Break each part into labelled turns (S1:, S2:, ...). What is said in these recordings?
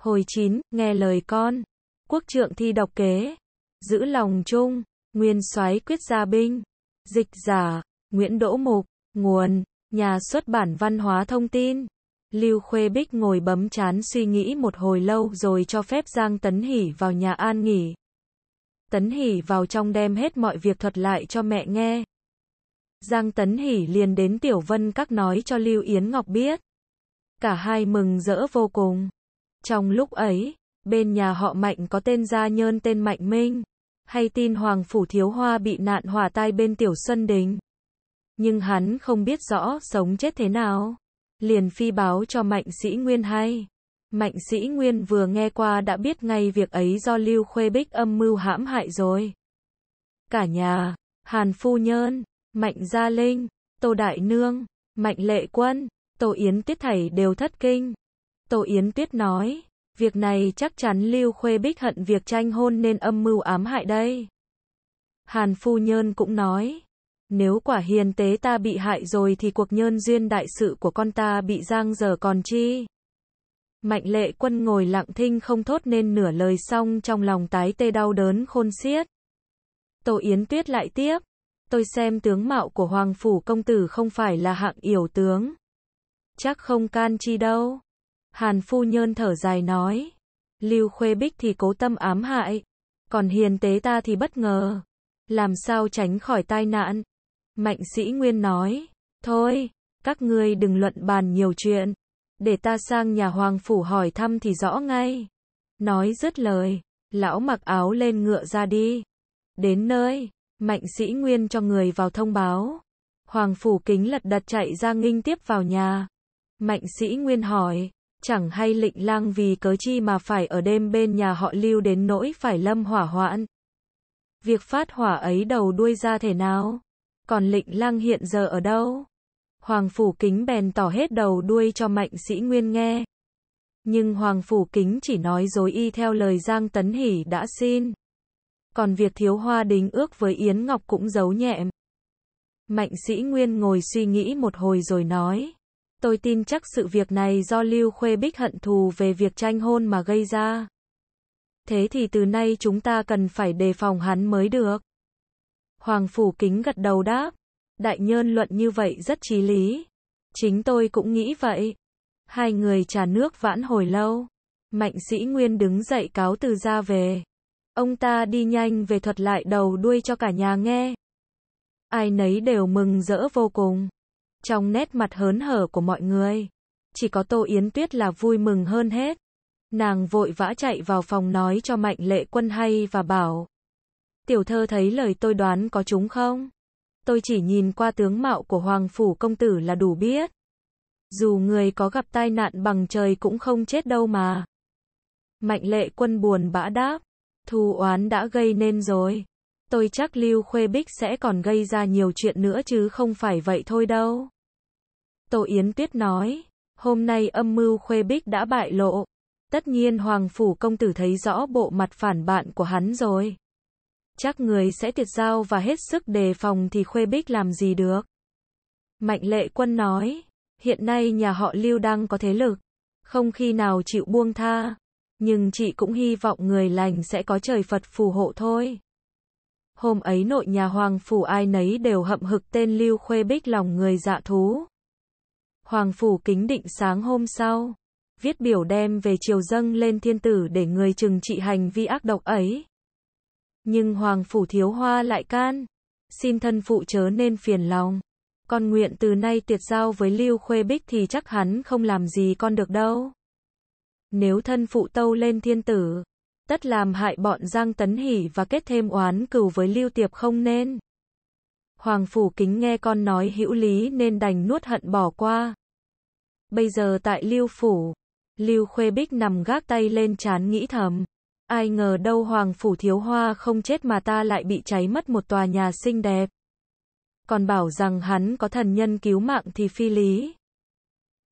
S1: Hồi 9, nghe lời con. Quốc trượng thi đọc kế. Giữ lòng chung, nguyên soái quyết gia binh. Dịch giả, Nguyễn Đỗ Mục. Nguồn, nhà xuất bản văn hóa thông tin. Lưu Khuê Bích ngồi bấm chán suy nghĩ một hồi lâu rồi cho phép Giang Tấn Hỷ vào nhà an nghỉ. Tấn Hỷ vào trong đem hết mọi việc thuật lại cho mẹ nghe. Giang Tấn Hỷ liền đến Tiểu Vân Các nói cho Lưu Yến Ngọc biết. Cả hai mừng rỡ vô cùng. Trong lúc ấy, bên nhà họ Mạnh có tên gia nhân tên Mạnh Minh, hay tin Hoàng Phủ Thiếu Hoa bị nạn hỏa tai bên Tiểu Xuân Đình. Nhưng hắn không biết rõ sống chết thế nào. Liền phi báo cho Mạnh Sĩ Nguyên hay. Mạnh Sĩ Nguyên vừa nghe qua đã biết ngay việc ấy do Lưu Khuê Bích âm mưu hãm hại rồi. Cả nhà, Hàn Phu Nhơn, Mạnh Gia Linh, Tô Đại Nương, Mạnh Lệ Quân, Tô Yến Tiết thầy đều thất kinh. Tô Yến Tuyết nói, việc này chắc chắn Lưu Khuê Bích hận việc tranh hôn nên âm mưu ám hại đây. Hàn Phu Nhơn cũng nói, nếu quả hiền tế ta bị hại rồi thì cuộc nhân duyên đại sự của con ta bị giang dở còn chi. Mạnh lệ quân ngồi lặng thinh không thốt nên nửa lời xong trong lòng tái tê đau đớn khôn xiết. Tô Yến Tuyết lại tiếp. Tôi xem tướng mạo của Hoàng Phủ Công Tử không phải là hạng yểu tướng. Chắc không can chi đâu. Hàn phu nhân thở dài nói. Lưu Khuê Bích thì cố tâm ám hại. Còn hiền tế ta thì bất ngờ. Làm sao tránh khỏi tai nạn. Mạnh sĩ Nguyên nói. Thôi, các ngươi đừng luận bàn nhiều chuyện. Để ta sang nhà hoàng phủ hỏi thăm thì rõ ngay. Nói dứt lời. Lão mặc áo lên ngựa ra đi. Đến nơi, mạnh sĩ Nguyên cho người vào thông báo. Hoàng phủ kính lật đật chạy ra nghinh tiếp vào nhà. Mạnh sĩ Nguyên hỏi, Chẳng hay lịnh lang vì cớ chi mà phải ở đêm bên nhà họ lưu đến nỗi phải lâm hỏa hoãn Việc phát hỏa ấy đầu đuôi ra thể nào? Còn lịnh lang hiện giờ ở đâu? Hoàng Phủ Kính bèn tỏ hết đầu đuôi cho mạnh sĩ nguyên nghe. Nhưng Hoàng Phủ Kính chỉ nói dối y theo lời Giang Tấn Hỷ đã xin. Còn việc thiếu hoa đính ước với Yến Ngọc cũng giấu nhẹm. Mạnh sĩ Nguyên ngồi suy nghĩ một hồi rồi nói. Tôi tin chắc sự việc này do Lưu Khuê Bích hận thù về việc tranh hôn mà gây ra. Thế thì từ nay chúng ta cần phải đề phòng hắn mới được. Hoàng Phủ Kính gật đầu đáp. Đại nhân luận như vậy rất trí lý. Chính tôi cũng nghĩ vậy. Hai người trà nước vãn hồi lâu. Mạnh sĩ Nguyên đứng dậy cáo từ ra về. Ông ta đi nhanh về thuật lại đầu đuôi cho cả nhà nghe. Ai nấy đều mừng rỡ vô cùng. Trong nét mặt hớn hở của mọi người, chỉ có Tô Yến Tuyết là vui mừng hơn hết. Nàng vội vã chạy vào phòng nói cho Mạnh Lệ Quân hay và bảo. Tiểu thơ thấy lời tôi đoán có chúng không? Tôi chỉ nhìn qua tướng mạo của Hoàng Phủ Công Tử là đủ biết. Dù người có gặp tai nạn bằng trời cũng không chết đâu mà. Mạnh lệ quân buồn bã đáp. Thù oán đã gây nên rồi tôi chắc Lưu Khuê Bích sẽ còn gây ra nhiều chuyện nữa chứ không phải vậy thôi đâu. Tô Yến Tuyết nói, hôm nay âm mưu Khuê Bích đã bại lộ. Tất nhiên Hoàng Phủ Công Tử thấy rõ bộ mặt phản bạn của hắn rồi. Chắc người sẽ tiệt giao và hết sức đề phòng thì Khuê Bích làm gì được. Mạnh lệ quân nói, hiện nay nhà họ Lưu đang có thế lực, không khi nào chịu buông tha, nhưng chị cũng hy vọng người lành sẽ có trời Phật phù hộ thôi hôm ấy nội nhà hoàng phủ ai nấy đều hậm hực tên Lưu Khuê Bích lòng người dạ thú. Hoàng phủ kính định sáng hôm sau, viết biểu đem về triều dâng lên thiên tử để người trừng trị hành vi ác độc ấy. Nhưng hoàng phủ thiếu hoa lại can, xin thân phụ chớ nên phiền lòng. Con nguyện từ nay tuyệt giao với Lưu Khuê Bích thì chắc hắn không làm gì con được đâu. Nếu thân phụ tâu lên thiên tử, tất làm hại bọn Giang Tấn Hỷ và kết thêm oán cừu với Lưu Tiệp không nên. Hoàng Phủ Kính nghe con nói hữu lý nên đành nuốt hận bỏ qua. Bây giờ tại Lưu Phủ, Lưu Khuê Bích nằm gác tay lên chán nghĩ thầm. Ai ngờ đâu Hoàng Phủ Thiếu Hoa không chết mà ta lại bị cháy mất một tòa nhà xinh đẹp. Còn bảo rằng hắn có thần nhân cứu mạng thì phi lý.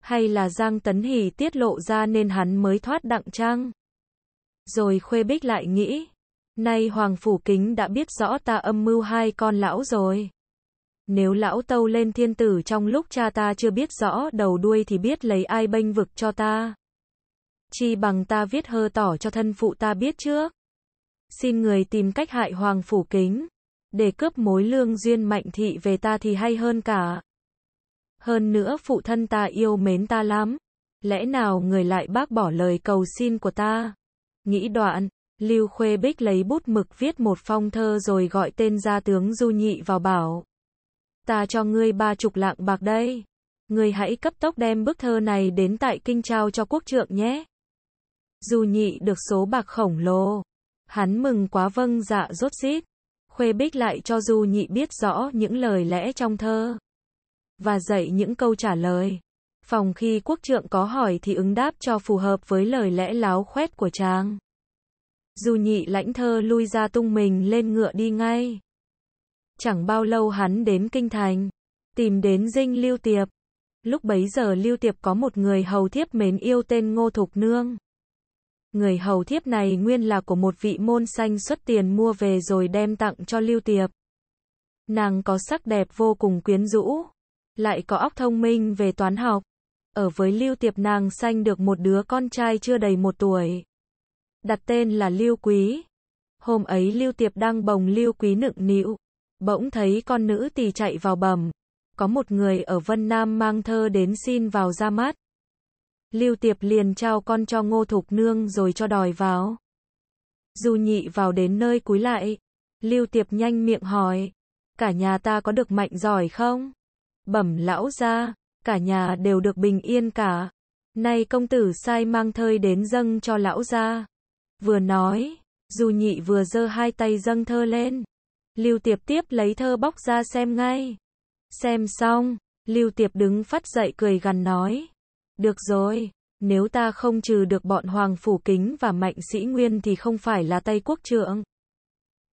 S1: Hay là Giang Tấn Hỷ tiết lộ ra nên hắn mới thoát đặng trang. Rồi Khuê Bích lại nghĩ, nay Hoàng Phủ Kính đã biết rõ ta âm mưu hai con lão rồi. Nếu lão tâu lên thiên tử trong lúc cha ta chưa biết rõ đầu đuôi thì biết lấy ai bênh vực cho ta. Chi bằng ta viết hơ tỏ cho thân phụ ta biết trước. Xin người tìm cách hại Hoàng Phủ Kính, để cướp mối lương duyên mạnh thị về ta thì hay hơn cả. Hơn nữa phụ thân ta yêu mến ta lắm, lẽ nào người lại bác bỏ lời cầu xin của ta? Nghĩ đoạn, Lưu Khuê Bích lấy bút mực viết một phong thơ rồi gọi tên gia tướng Du Nhị vào bảo. Ta cho ngươi ba chục lạng bạc đây. Ngươi hãy cấp tốc đem bức thơ này đến tại kinh trao cho quốc trượng nhé. Du Nhị được số bạc khổng lồ. Hắn mừng quá vâng dạ rốt rít. Khuê Bích lại cho Du Nhị biết rõ những lời lẽ trong thơ. Và dạy những câu trả lời. Phòng khi quốc trượng có hỏi thì ứng đáp cho phù hợp với lời lẽ láo khoét của chàng. Du nhị lãnh thơ lui ra tung mình lên ngựa đi ngay. Chẳng bao lâu hắn đến kinh thành, tìm đến dinh lưu tiệp. Lúc bấy giờ lưu tiệp có một người hầu thiếp mến yêu tên Ngô Thục Nương. Người hầu thiếp này nguyên là của một vị môn xanh xuất tiền mua về rồi đem tặng cho lưu tiệp. Nàng có sắc đẹp vô cùng quyến rũ, lại có óc thông minh về toán học, ở với Lưu Tiệp nàng sanh được một đứa con trai chưa đầy một tuổi. Đặt tên là Lưu Quý. Hôm ấy Lưu Tiệp đang bồng Lưu Quý nựng nịu. Bỗng thấy con nữ tỳ chạy vào bẩm. Có một người ở Vân Nam mang thơ đến xin vào ra mắt. Lưu Tiệp liền trao con cho Ngô Thục Nương rồi cho đòi vào. Du nhị vào đến nơi cúi lại. Lưu Tiệp nhanh miệng hỏi. Cả nhà ta có được mạnh giỏi không? Bẩm lão ra cả nhà đều được bình yên cả. Nay công tử sai mang thơi đến dâng cho lão gia. Vừa nói, dù Nhị vừa giơ hai tay dâng thơ lên. Lưu Tiệp tiếp lấy thơ bóc ra xem ngay. Xem xong, Lưu Tiệp đứng phát dậy cười gằn nói: "Được rồi, nếu ta không trừ được bọn Hoàng phủ Kính và Mạnh Sĩ Nguyên thì không phải là Tây Quốc trưởng.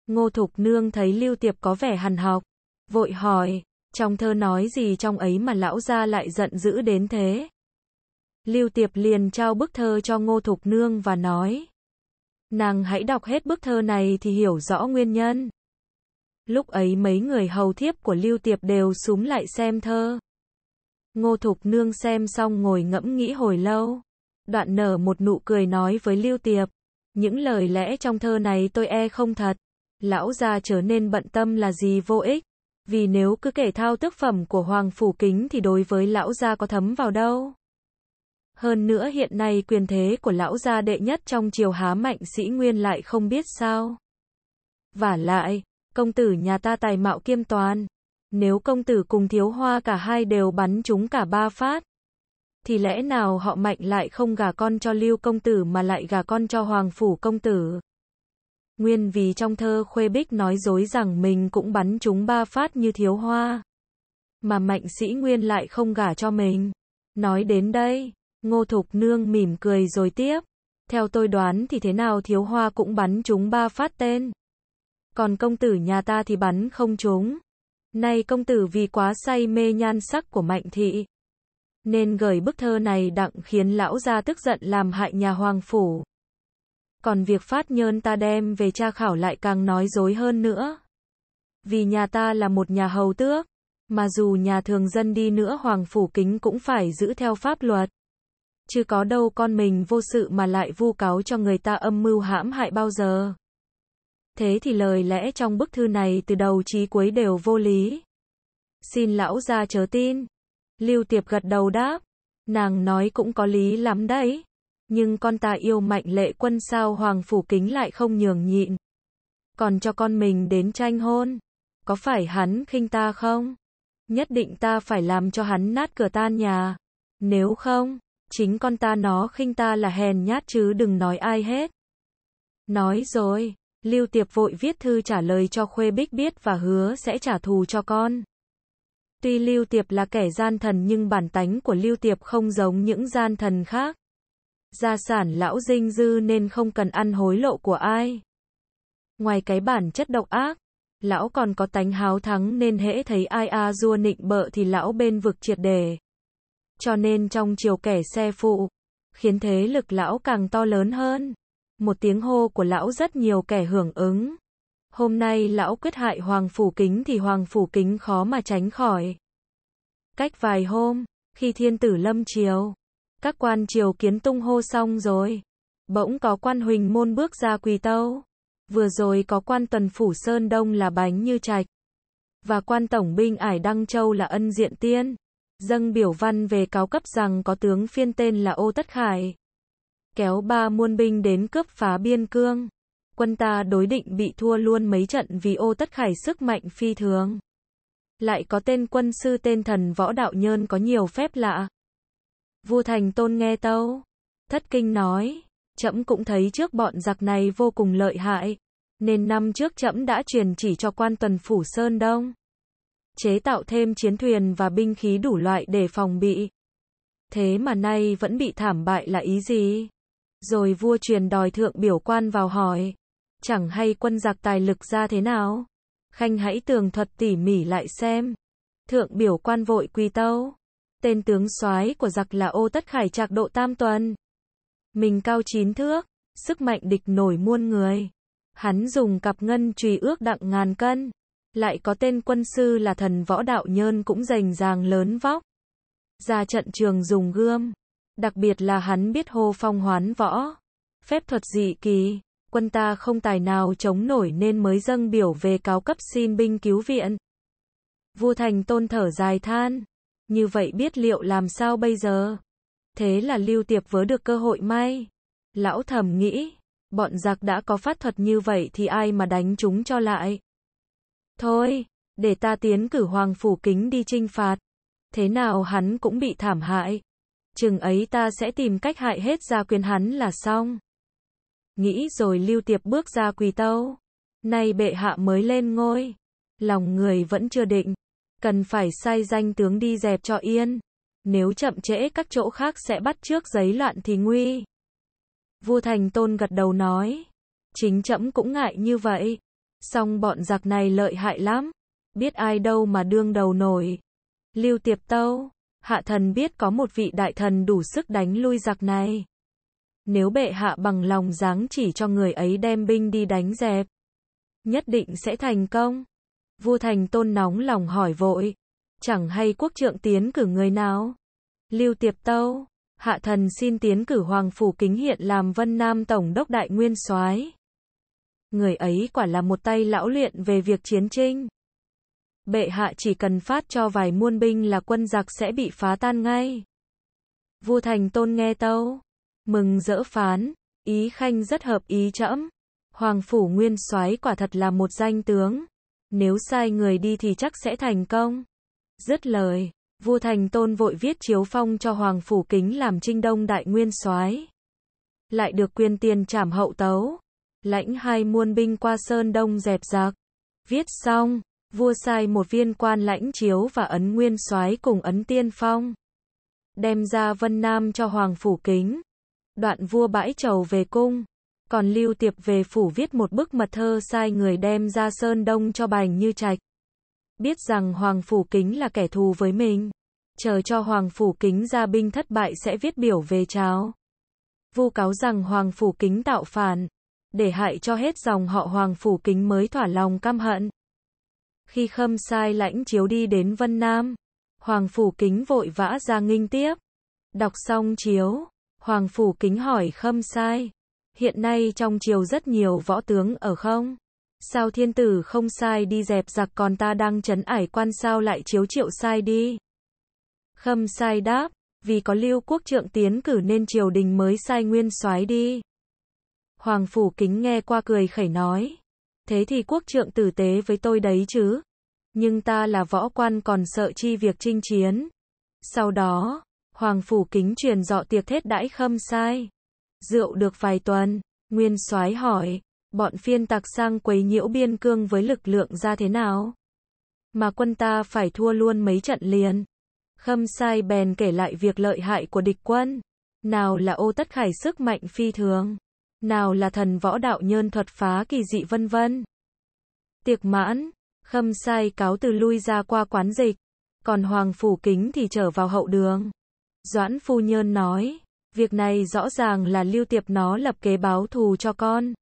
S1: Ngô Thục Nương thấy Lưu Tiệp có vẻ hằn học, vội hỏi: trong thơ nói gì trong ấy mà lão gia lại giận dữ đến thế? Lưu Tiệp liền trao bức thơ cho Ngô Thục Nương và nói. Nàng hãy đọc hết bức thơ này thì hiểu rõ nguyên nhân. Lúc ấy mấy người hầu thiếp của Lưu Tiệp đều súng lại xem thơ. Ngô Thục Nương xem xong ngồi ngẫm nghĩ hồi lâu. Đoạn nở một nụ cười nói với Lưu Tiệp. Những lời lẽ trong thơ này tôi e không thật. Lão gia trở nên bận tâm là gì vô ích vì nếu cứ kể thao tước phẩm của Hoàng Phủ Kính thì đối với lão gia có thấm vào đâu. Hơn nữa hiện nay quyền thế của lão gia đệ nhất trong triều há mạnh sĩ nguyên lại không biết sao. Và lại, công tử nhà ta tài mạo kiêm toàn. Nếu công tử cùng thiếu hoa cả hai đều bắn chúng cả ba phát, thì lẽ nào họ mạnh lại không gả con cho lưu công tử mà lại gả con cho hoàng phủ công tử? Nguyên vì trong thơ Khuê Bích nói dối rằng mình cũng bắn chúng ba phát như thiếu hoa. Mà mạnh sĩ Nguyên lại không gả cho mình. Nói đến đây, Ngô Thục Nương mỉm cười rồi tiếp. Theo tôi đoán thì thế nào thiếu hoa cũng bắn chúng ba phát tên. Còn công tử nhà ta thì bắn không trúng. Nay công tử vì quá say mê nhan sắc của mạnh thị. Nên gửi bức thơ này đặng khiến lão gia tức giận làm hại nhà hoàng phủ còn việc phát nhơn ta đem về tra khảo lại càng nói dối hơn nữa. Vì nhà ta là một nhà hầu tước, mà dù nhà thường dân đi nữa hoàng phủ kính cũng phải giữ theo pháp luật. Chứ có đâu con mình vô sự mà lại vu cáo cho người ta âm mưu hãm hại bao giờ. Thế thì lời lẽ trong bức thư này từ đầu chí cuối đều vô lý. Xin lão gia chớ tin. Lưu Tiệp gật đầu đáp. Nàng nói cũng có lý lắm đấy nhưng con ta yêu mạnh lệ quân sao hoàng phủ kính lại không nhường nhịn. Còn cho con mình đến tranh hôn. Có phải hắn khinh ta không? Nhất định ta phải làm cho hắn nát cửa tan nhà. Nếu không, chính con ta nó khinh ta là hèn nhát chứ đừng nói ai hết. Nói rồi, Lưu Tiệp vội viết thư trả lời cho Khuê Bích biết và hứa sẽ trả thù cho con. Tuy Lưu Tiệp là kẻ gian thần nhưng bản tánh của Lưu Tiệp không giống những gian thần khác gia sản lão dinh dư nên không cần ăn hối lộ của ai. Ngoài cái bản chất độc ác, lão còn có tánh háo thắng nên hễ thấy ai a à dua nịnh bợ thì lão bên vực triệt đề. Cho nên trong chiều kẻ xe phụ, khiến thế lực lão càng to lớn hơn. Một tiếng hô của lão rất nhiều kẻ hưởng ứng. Hôm nay lão quyết hại Hoàng Phủ Kính thì Hoàng Phủ Kính khó mà tránh khỏi. Cách vài hôm, khi thiên tử lâm chiếu. Các quan triều kiến tung hô xong rồi. Bỗng có quan huỳnh môn bước ra quỳ tâu. Vừa rồi có quan tuần phủ Sơn Đông là bánh như trạch. Và quan tổng binh ải Đăng Châu là ân diện tiên. Dâng biểu văn về cáo cấp rằng có tướng phiên tên là Ô Tất Khải. Kéo ba muôn binh đến cướp phá biên cương. Quân ta đối định bị thua luôn mấy trận vì ô tất khải sức mạnh phi thường. Lại có tên quân sư tên thần võ đạo nhơn có nhiều phép lạ. Vua Thành Tôn nghe tâu. Thất kinh nói, chậm cũng thấy trước bọn giặc này vô cùng lợi hại, nên năm trước chậm đã truyền chỉ cho quan tuần phủ Sơn Đông. Chế tạo thêm chiến thuyền và binh khí đủ loại để phòng bị. Thế mà nay vẫn bị thảm bại là ý gì? Rồi vua truyền đòi thượng biểu quan vào hỏi. Chẳng hay quân giặc tài lực ra thế nào? Khanh hãy tường thuật tỉ mỉ lại xem. Thượng biểu quan vội quy tâu tên tướng soái của giặc là ô tất khải trạc độ tam tuần. Mình cao chín thước, sức mạnh địch nổi muôn người. Hắn dùng cặp ngân trùy ước đặng ngàn cân. Lại có tên quân sư là thần võ đạo nhơn cũng rành ràng lớn vóc. Ra trận trường dùng gươm. Đặc biệt là hắn biết hô phong hoán võ. Phép thuật dị kỳ, quân ta không tài nào chống nổi nên mới dâng biểu về cáo cấp xin binh cứu viện. Vua Thành Tôn thở dài than. Như vậy biết liệu làm sao bây giờ? Thế là Lưu Tiệp vớ được cơ hội may. Lão thầm nghĩ, bọn giặc đã có phát thuật như vậy thì ai mà đánh chúng cho lại. Thôi, để ta tiến cử Hoàng Phủ Kính đi trinh phạt. Thế nào hắn cũng bị thảm hại. Chừng ấy ta sẽ tìm cách hại hết gia quyến hắn là xong. Nghĩ rồi Lưu Tiệp bước ra quỳ tâu. Nay bệ hạ mới lên ngôi. Lòng người vẫn chưa định cần phải sai danh tướng đi dẹp cho yên. Nếu chậm trễ các chỗ khác sẽ bắt trước giấy loạn thì nguy. Vua Thành Tôn gật đầu nói, chính chậm cũng ngại như vậy, song bọn giặc này lợi hại lắm, biết ai đâu mà đương đầu nổi. Lưu Tiệp Tâu, hạ thần biết có một vị đại thần đủ sức đánh lui giặc này. Nếu bệ hạ bằng lòng dáng chỉ cho người ấy đem binh đi đánh dẹp, nhất định sẽ thành công. Vua Thành Tôn nóng lòng hỏi vội. Chẳng hay quốc trượng tiến cử người nào? Lưu Tiệp Tâu, hạ thần xin tiến cử Hoàng Phủ Kính hiện làm Vân Nam Tổng đốc Đại Nguyên soái Người ấy quả là một tay lão luyện về việc chiến tranh. Bệ hạ chỉ cần phát cho vài muôn binh là quân giặc sẽ bị phá tan ngay. Vua Thành Tôn nghe Tâu, mừng dỡ phán, ý khanh rất hợp ý trẫm. Hoàng Phủ Nguyên soái quả thật là một danh tướng. Nếu sai người đi thì chắc sẽ thành công. Dứt lời, vua Thành Tôn vội viết chiếu phong cho Hoàng Phủ Kính làm trinh đông đại nguyên soái Lại được quyên tiền trảm hậu tấu. Lãnh hai muôn binh qua sơn đông dẹp giặc. Viết xong, vua sai một viên quan lãnh chiếu và ấn nguyên soái cùng ấn tiên phong. Đem ra Vân Nam cho Hoàng Phủ Kính. Đoạn vua bãi trầu về cung còn Lưu Tiệp về phủ viết một bức mật thơ sai người đem ra Sơn Đông cho Bành Như Trạch. Biết rằng Hoàng Phủ Kính là kẻ thù với mình. Chờ cho Hoàng Phủ Kính ra binh thất bại sẽ viết biểu về cháo. Vu cáo rằng Hoàng Phủ Kính tạo phản. Để hại cho hết dòng họ Hoàng Phủ Kính mới thỏa lòng căm hận. Khi khâm sai lãnh chiếu đi đến Vân Nam, Hoàng Phủ Kính vội vã ra nghinh tiếp. Đọc xong chiếu, Hoàng Phủ Kính hỏi khâm sai hiện nay trong triều rất nhiều võ tướng ở không? Sao thiên tử không sai đi dẹp giặc còn ta đang chấn ải quan sao lại chiếu triệu sai đi? Khâm sai đáp, vì có lưu quốc trượng tiến cử nên triều đình mới sai nguyên soái đi. Hoàng phủ kính nghe qua cười khẩy nói, thế thì quốc trượng tử tế với tôi đấy chứ. Nhưng ta là võ quan còn sợ chi việc chinh chiến. Sau đó, Hoàng phủ kính truyền dọ tiệc thết đãi khâm sai rượu được vài tuần, Nguyên soái hỏi, bọn phiên tặc sang quấy nhiễu biên cương với lực lượng ra thế nào? Mà quân ta phải thua luôn mấy trận liền. Khâm sai bèn kể lại việc lợi hại của địch quân. Nào là ô tất khải sức mạnh phi thường. Nào là thần võ đạo nhân thuật phá kỳ dị vân vân. Tiệc mãn, khâm sai cáo từ lui ra qua quán dịch. Còn hoàng phủ kính thì trở vào hậu đường. Doãn phu nhơn nói. Việc này rõ ràng là Lưu Tiệp nó lập kế báo thù cho con.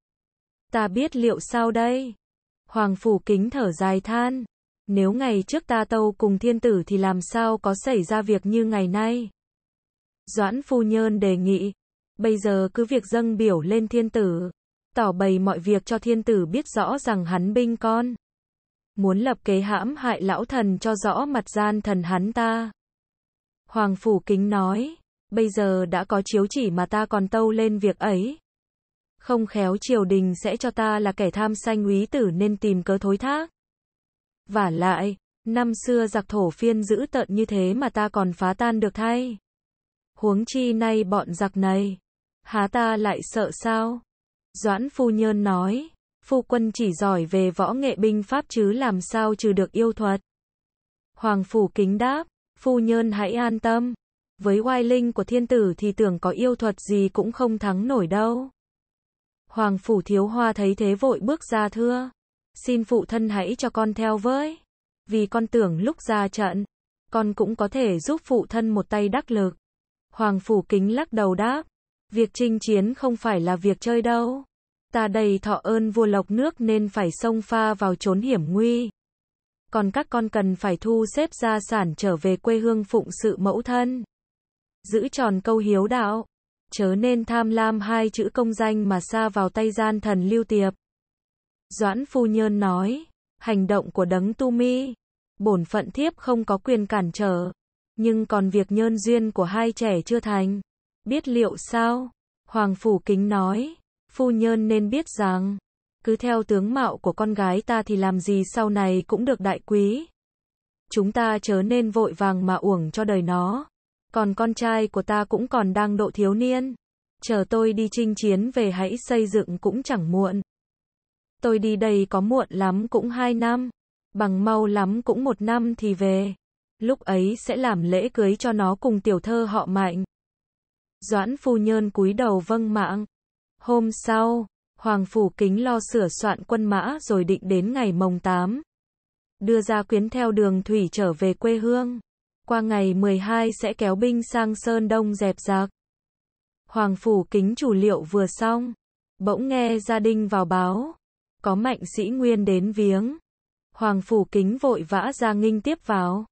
S1: Ta biết liệu sao đây? Hoàng Phủ Kính thở dài than. Nếu ngày trước ta tâu cùng thiên tử thì làm sao có xảy ra việc như ngày nay? Doãn Phu Nhơn đề nghị. Bây giờ cứ việc dâng biểu lên thiên tử. Tỏ bày mọi việc cho thiên tử biết rõ rằng hắn binh con. Muốn lập kế hãm hại lão thần cho rõ mặt gian thần hắn ta. Hoàng Phủ Kính nói bây giờ đã có chiếu chỉ mà ta còn tâu lên việc ấy. Không khéo triều đình sẽ cho ta là kẻ tham sanh úy tử nên tìm cớ thối thác. Và lại, năm xưa giặc thổ phiên giữ tận như thế mà ta còn phá tan được thay. Huống chi nay bọn giặc này, há ta lại sợ sao? Doãn phu nhơn nói, phu quân chỉ giỏi về võ nghệ binh pháp chứ làm sao trừ được yêu thuật. Hoàng phủ kính đáp, phu nhơn hãy an tâm, với oai linh của thiên tử thì tưởng có yêu thuật gì cũng không thắng nổi đâu. Hoàng phủ thiếu hoa thấy thế vội bước ra thưa. Xin phụ thân hãy cho con theo với. Vì con tưởng lúc ra trận, con cũng có thể giúp phụ thân một tay đắc lực. Hoàng phủ kính lắc đầu đáp. Việc chinh chiến không phải là việc chơi đâu. Ta đầy thọ ơn vua lộc nước nên phải xông pha vào trốn hiểm nguy. Còn các con cần phải thu xếp gia sản trở về quê hương phụng sự mẫu thân. Giữ tròn câu hiếu đạo. Chớ nên tham lam hai chữ công danh mà xa vào tay gian thần lưu tiệp. Doãn Phu Nhơn nói, hành động của đấng tu mi, bổn phận thiếp không có quyền cản trở, nhưng còn việc nhân duyên của hai trẻ chưa thành, biết liệu sao? Hoàng Phủ Kính nói, Phu Nhơn nên biết rằng, cứ theo tướng mạo của con gái ta thì làm gì sau này cũng được đại quý. Chúng ta chớ nên vội vàng mà uổng cho đời nó còn con trai của ta cũng còn đang độ thiếu niên. Chờ tôi đi chinh chiến về hãy xây dựng cũng chẳng muộn. Tôi đi đây có muộn lắm cũng hai năm, bằng mau lắm cũng một năm thì về. Lúc ấy sẽ làm lễ cưới cho nó cùng tiểu thơ họ mạnh. Doãn phu nhân cúi đầu vâng mạng. Hôm sau, Hoàng Phủ Kính lo sửa soạn quân mã rồi định đến ngày mồng 8. Đưa ra quyến theo đường thủy trở về quê hương qua ngày 12 sẽ kéo binh sang Sơn Đông dẹp giặc. Hoàng phủ kính chủ liệu vừa xong, bỗng nghe gia đình vào báo, có mạnh sĩ nguyên đến viếng. Hoàng phủ kính vội vã ra nghinh tiếp vào.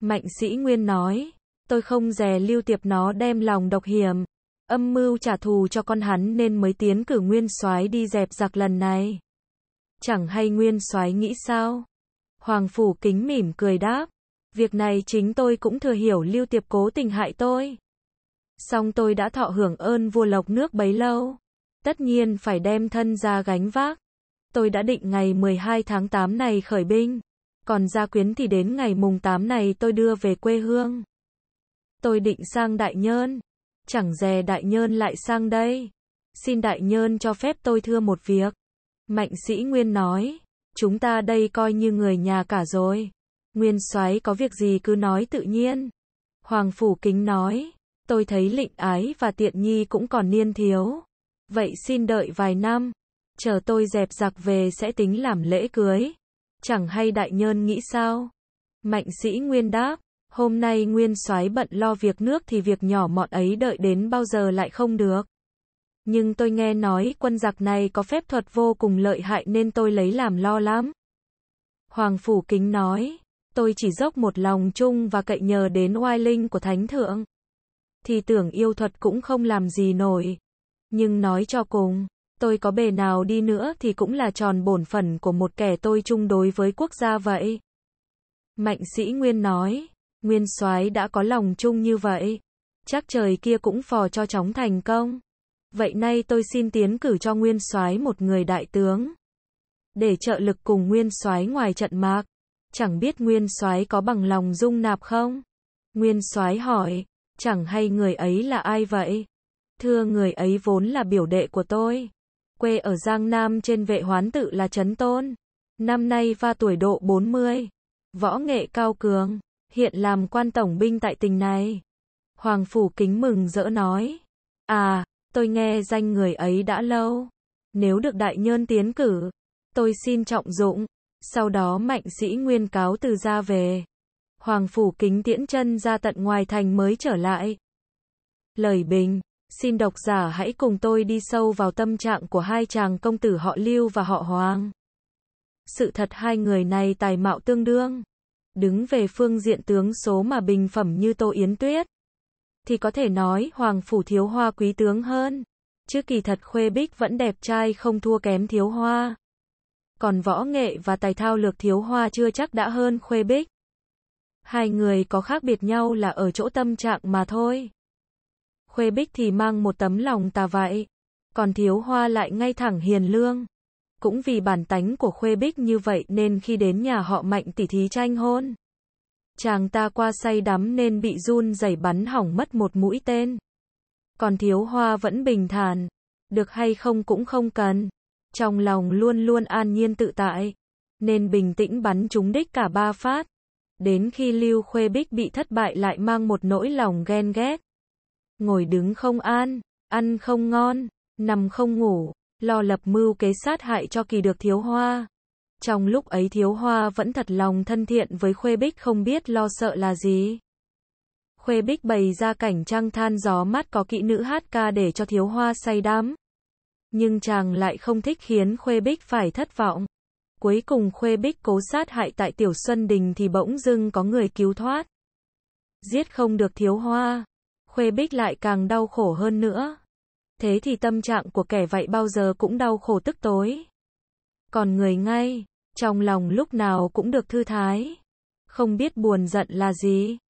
S1: Mạnh sĩ nguyên nói, tôi không dè lưu tiệp nó đem lòng độc hiểm, âm mưu trả thù cho con hắn nên mới tiến cử nguyên soái đi dẹp giặc lần này. Chẳng hay nguyên soái nghĩ sao? Hoàng phủ kính mỉm cười đáp, Việc này chính tôi cũng thừa hiểu Lưu Tiệp cố tình hại tôi. Song tôi đã thọ hưởng ơn vua lộc nước bấy lâu. Tất nhiên phải đem thân ra gánh vác. Tôi đã định ngày 12 tháng 8 này khởi binh. Còn gia quyến thì đến ngày mùng 8 này tôi đưa về quê hương. Tôi định sang Đại Nhơn. Chẳng dè Đại Nhơn lại sang đây. Xin Đại Nhơn cho phép tôi thưa một việc. Mạnh sĩ Nguyên nói, chúng ta đây coi như người nhà cả rồi. Nguyên soái có việc gì cứ nói tự nhiên. Hoàng Phủ Kính nói, tôi thấy lịnh ái và tiện nhi cũng còn niên thiếu. Vậy xin đợi vài năm, chờ tôi dẹp giặc về sẽ tính làm lễ cưới. Chẳng hay đại nhân nghĩ sao? Mạnh sĩ Nguyên đáp, hôm nay Nguyên soái bận lo việc nước thì việc nhỏ mọn ấy đợi đến bao giờ lại không được. Nhưng tôi nghe nói quân giặc này có phép thuật vô cùng lợi hại nên tôi lấy làm lo lắm. Hoàng Phủ Kính nói tôi chỉ dốc một lòng chung và cậy nhờ đến oai linh của thánh thượng. Thì tưởng yêu thuật cũng không làm gì nổi. Nhưng nói cho cùng, tôi có bề nào đi nữa thì cũng là tròn bổn phận của một kẻ tôi chung đối với quốc gia vậy. Mạnh sĩ Nguyên nói, Nguyên soái đã có lòng chung như vậy. Chắc trời kia cũng phò cho chóng thành công. Vậy nay tôi xin tiến cử cho Nguyên soái một người đại tướng. Để trợ lực cùng Nguyên soái ngoài trận mạc chẳng biết nguyên soái có bằng lòng dung nạp không? Nguyên soái hỏi, chẳng hay người ấy là ai vậy? Thưa người ấy vốn là biểu đệ của tôi. Quê ở Giang Nam trên vệ hoán tự là Trấn Tôn. Năm nay va tuổi độ 40. Võ nghệ cao cường, hiện làm quan tổng binh tại tỉnh này. Hoàng Phủ kính mừng rỡ nói. À, tôi nghe danh người ấy đã lâu. Nếu được đại nhân tiến cử, tôi xin trọng dụng sau đó mạnh sĩ nguyên cáo từ ra về. Hoàng phủ kính tiễn chân ra tận ngoài thành mới trở lại. Lời bình, xin độc giả hãy cùng tôi đi sâu vào tâm trạng của hai chàng công tử họ Lưu và họ Hoàng. Sự thật hai người này tài mạo tương đương. Đứng về phương diện tướng số mà bình phẩm như Tô Yến Tuyết, thì có thể nói Hoàng phủ thiếu hoa quý tướng hơn. Chứ kỳ thật Khuê Bích vẫn đẹp trai không thua kém thiếu hoa còn võ nghệ và tài thao lược thiếu hoa chưa chắc đã hơn khuê bích. Hai người có khác biệt nhau là ở chỗ tâm trạng mà thôi. Khuê bích thì mang một tấm lòng tà vậy, còn thiếu hoa lại ngay thẳng hiền lương. Cũng vì bản tánh của Khuê Bích như vậy nên khi đến nhà họ Mạnh tỷ thí tranh hôn. Chàng ta qua say đắm nên bị run dày bắn hỏng mất một mũi tên. Còn thiếu hoa vẫn bình thản, được hay không cũng không cần trong lòng luôn luôn an nhiên tự tại, nên bình tĩnh bắn trúng đích cả ba phát. Đến khi Lưu Khuê Bích bị thất bại lại mang một nỗi lòng ghen ghét. Ngồi đứng không an, ăn không ngon, nằm không ngủ, lo lập mưu kế sát hại cho kỳ được thiếu hoa. Trong lúc ấy thiếu hoa vẫn thật lòng thân thiện với Khuê Bích không biết lo sợ là gì. Khuê Bích bày ra cảnh trăng than gió mát có kỹ nữ hát ca để cho thiếu hoa say đắm. Nhưng chàng lại không thích khiến Khuê Bích phải thất vọng. Cuối cùng Khuê Bích cố sát hại tại Tiểu Xuân Đình thì bỗng dưng có người cứu thoát. Giết không được thiếu hoa. Khuê Bích lại càng đau khổ hơn nữa. Thế thì tâm trạng của kẻ vậy bao giờ cũng đau khổ tức tối. Còn người ngay, trong lòng lúc nào cũng được thư thái. Không biết buồn giận là gì.